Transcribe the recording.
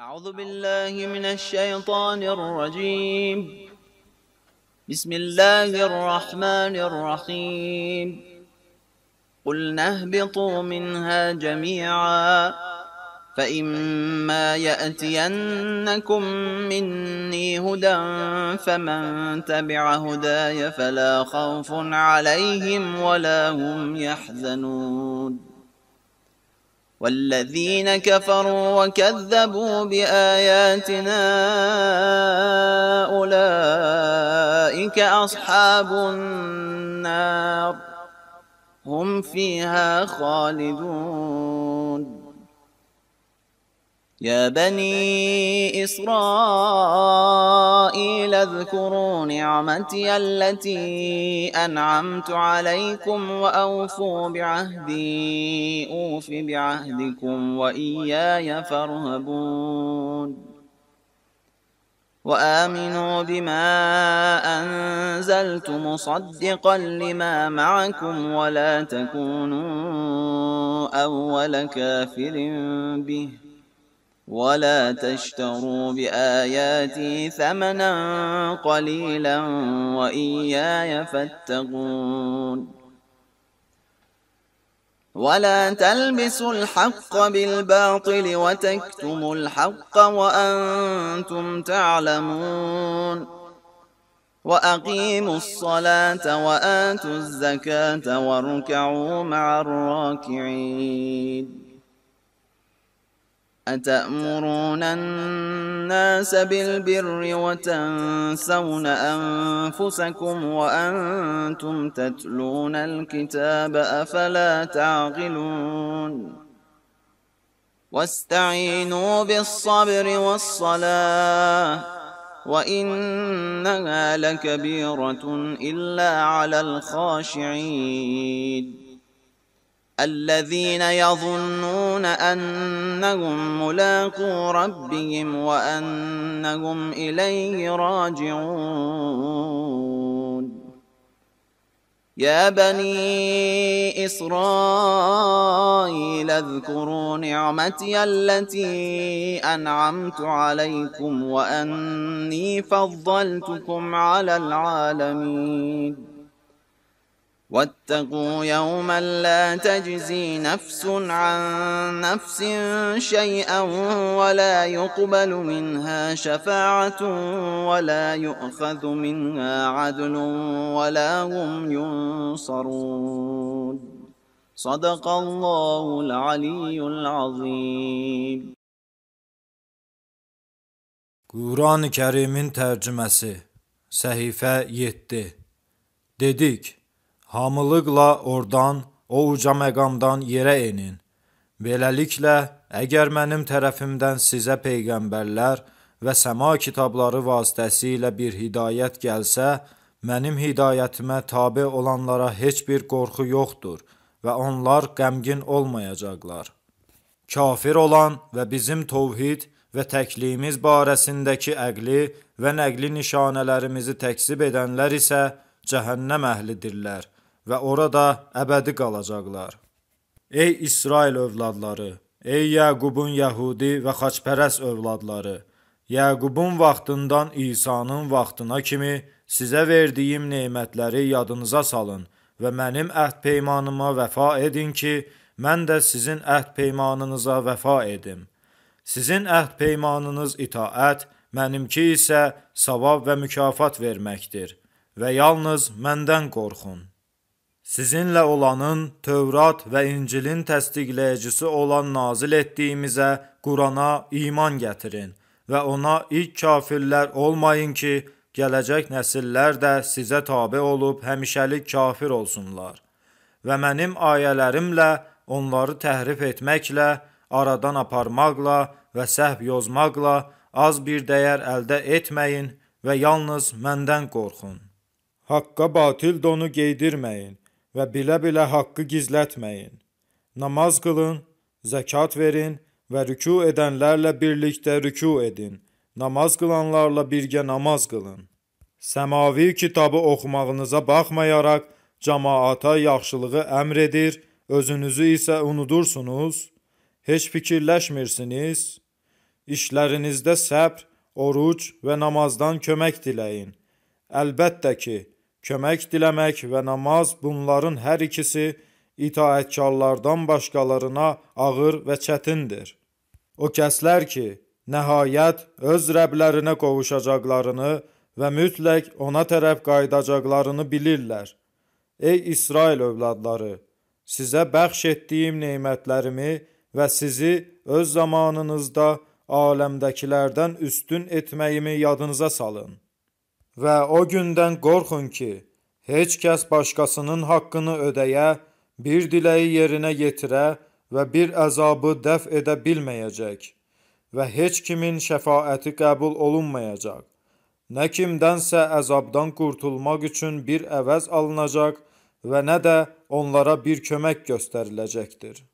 أعوذ بالله من الشيطان الرجيم بسم الله الرحمن الرحيم قلنا اهبطوا منها جميعا فإما يأتينكم مني هدى فمن تبع هداي فلا خوف عليهم ولا هم يحزنون والذين كفروا وكذبوا باياتنا اولئك اصحاب النار هم فيها خالدون يا بني إسرائيل اذكروا نعمتي التي أنعمت عليكم وأوفوا بعهدي أوف بعهدكم وإياي فارهبون وآمنوا بما أنزلت مصدقا لما معكم ولا تكونوا أول كافر به ولا تشتروا بآياتي ثمنا قليلا وإياي فاتقون ولا تلبسوا الحق بالباطل وتكتموا الحق وأنتم تعلمون وأقيموا الصلاة وآتوا الزكاة واركعوا مع الراكعين أتأمرون الناس بالبر وتنسون أنفسكم وأنتم تتلون الكتاب أفلا تعقلون واستعينوا بالصبر والصلاة وإنها لكبيرة إلا على الخاشعين الذين يظنون انهم ملاقو ربهم وانهم اليه راجعون يا بني اسرائيل اذكروا نعمتي التي انعمت عليكم واني فضلتكم على العالمين واتقوا يوما لا تجزي نفس عن نفس شيئا ولا يقبل منها شفاعة ولا يؤخذ منها عدل ولا هم ينصرون صدق الله العلي العظيم قرآن ı Kerim'in tercümesi Sehife 7 Dedik hamılıqla oradan, o uca məqamdan yerə enin. Beləliklə, əgər mənim tərəfimdən sizə peyğəmbərlər və səma kitabları vasitəsilə bir hidayət gəlsə, mənim hidayətimə tabe olanlara heç bir qorxu yoxdur və onlar qəmgin olmayacaqlar. Kafir olan və bizim tovhid və təkliyimiz barəsindəki əqli və nəqli nişanələrimizi təksib edənlər isə cəhənnəm əhlidirlər və orada əbədi qalacaqlar. Ey İsrail övladları, ey Yaqubun Yəhudi və xaçpərəs övladları, Yaqubun vaxtından İsa'nın vaxtına kimi sizə verdiyim nemətləri yadınıza salın və mənim əhd peymanıma vəfa edin ki, mən də sizin əhd peymanınıza vəfa edim. Sizin əhd peymanınız itaət, mənimki isə savab və mükafat verməkdir və yalnız məndən qorxun.'' sizinlə olanın Tövrat və İncilin təsdiqləyicisi olan nazil etdiyimizə Qurana iman gətirin və ona ilk kafirlər olmayın ki, gələcək nəsillər də sizə tabe olub həmişəlik kafir olsunlar. Və mənim ayələrimlə onları təhrif etməklə, aradan aparmaqla və səhv yozmaqla az bir dəyər əldə etməyin və yalnız məndən qorxun. Haqqa batil donu qeydirməyin və bilə-bilə haqqı gizlətməyin. Namaz qılın, zəkat verin və rüku edənlərlə birlikdə rüku edin. Namaz qılanlarla birgə namaz qılın. Səmavi kitabı oxumağınıza baxmayaraq cemaata yaxşılığı əmr edir, özünüzü isə unudursunuz, heç fikirləşmirsiniz. İşlərinizdə səbr, oruc və namazdan kömək diləyin. Əlbəttə ki, kömək diləmək və namaz bunların hər ikisi itaətkarlardan başqalarına ağır və çətindir. O kəslər ki, nəhayət öz rəblərinə qovuşacaqlarını və mütləq ona tərəf qayıdacaqlarını bilirlər. Ey İsrail övladları, sizə bəxş etdiyim neymətlərimi və sizi öz zamanınızda aləmdəkilərdən üstün etməyimi yadınıza salın və o gündən qorxun ki, heç kəs başqasının haqqını ödəyə, bir diləyi yerinə yetirə və bir əzabı dəf edə bilməyəcək və heç kimin şəfaəti qəbul olunmayacaq. Nə kimdənsə əzabdan qurtulmaq üçün bir əvəz alınacaq və nə də onlara bir kömək göstəriləcəkdir.